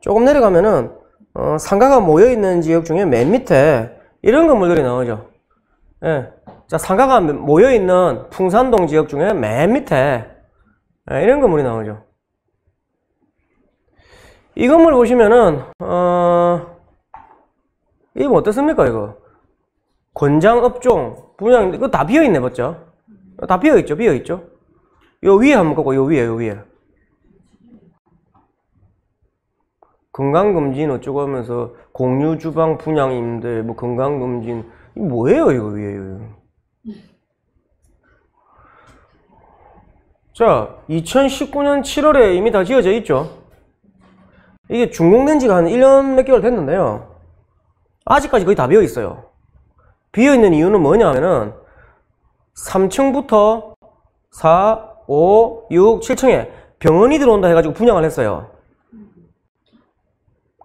조금 내려가면은 어, 상가가 모여있는 지역 중에 맨 밑에 이런 건물들이 나오죠. 예. 자, 상가가 모여있는 풍산동 지역 중에 맨 밑에 예, 이런 건물이 나오죠. 이 건물 보시면은 어, 이거 뭐 어떻습니까 이거? 권장 업종 분양 이거 다 비어 있네 맞죠? 다 비어 있죠, 비어 있죠. 요 위에 한번 보고 요 위에 요 위에 건강검진 어쩌고 하면서 공유 주방 분양 있는데 뭐 건강검진 뭐예요 이거 위에 자 2019년 7월에 이미 다 지어져 있죠 이게 준공된 지가 한 1년 몇 개월 됐는데요 아직까지 거의 다 비어 있어요 비어 있는 이유는 뭐냐 면은 3층부터 4, 5, 6, 7층에 병원이 들어온다 해가지고 분양을 했어요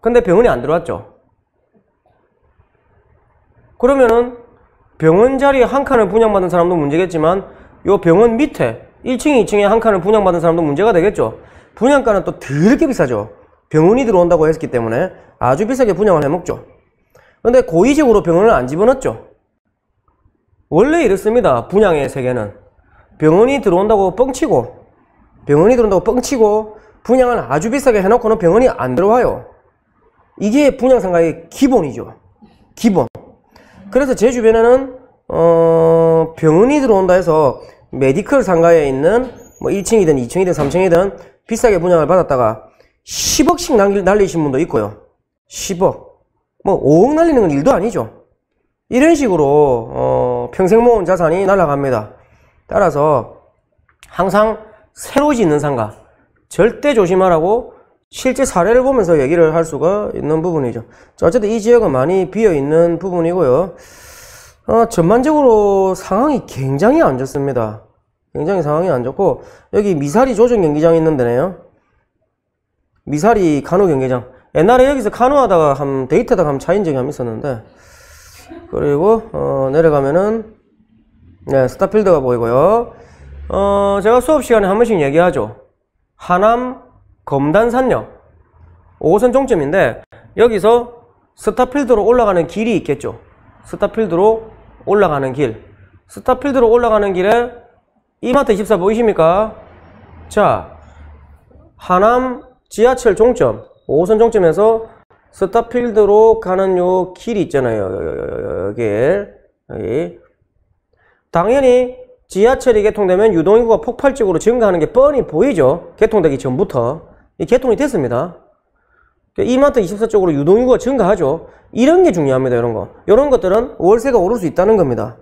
근데 병원에 안 들어왔죠. 그러면은 병원 자리에 한 칸을 분양받은 사람도 문제겠지만 요 병원 밑에 1층, 2층에 한 칸을 분양받은 사람도 문제가 되겠죠. 분양가는 또 더럽게 비싸죠. 병원이 들어온다고 했기 때문에 아주 비싸게 분양을 해먹죠. 그런데 고의적으로 병원을 안 집어넣죠. 원래 이렇습니다. 분양의 세계는. 병원이 들어온다고 뻥치고 병원이 들어온다고 뻥치고 분양을 아주 비싸게 해놓고는 병원이 안 들어와요. 이게 분양상가의 기본이죠. 기본. 그래서 제 주변에는 어 병원이 들어온다 해서 메디컬 상가에 있는 뭐 1층이든 2층이든 3층이든 비싸게 분양을 받았다가 10억씩 날리신 분도 있고요. 10억. 뭐 5억 날리는 건 일도 아니죠. 이런 식으로 어 평생 모은 자산이 날아갑니다. 따라서 항상 새로 짓는 상가 절대 조심하라고 실제 사례를 보면서 얘기를 할 수가 있는 부분이죠. 어쨌든 이 지역은 많이 비어 있는 부분이고요. 어, 전반적으로 상황이 굉장히 안 좋습니다. 굉장히 상황이 안 좋고 여기 미사리 조정 경기장 있는 데네요. 미사리 간호 경기장. 옛날에 여기서 간호하다가 한 데이트하다가 한 차인 적이 한 있었는데 그리고 어, 내려가면은 네 스타필드가 보이고요. 어, 제가 수업 시간에 한 번씩 얘기하죠. 하남 검단산역 5호선 종점인데 여기서 스타필드로 올라가는 길이 있겠죠 스타필드로 올라가는 길 스타필드로 올라가는 길에 이마트 24 보이십니까? 자 하남 지하철 종점 5호선 종점에서 스타필드로 가는 요 길이 있잖아요 여기 여기 당연히 지하철이 개통되면 유동인구가 폭발적으로 증가하는 게 뻔히 보이죠 개통되기 전부터 개통이 됐습니다. 그 이마트 24 쪽으로 유동인구가 증가하죠. 이런 게 중요합니다. 이런 거. 이런 것들은 월세가 오를 수 있다는 겁니다.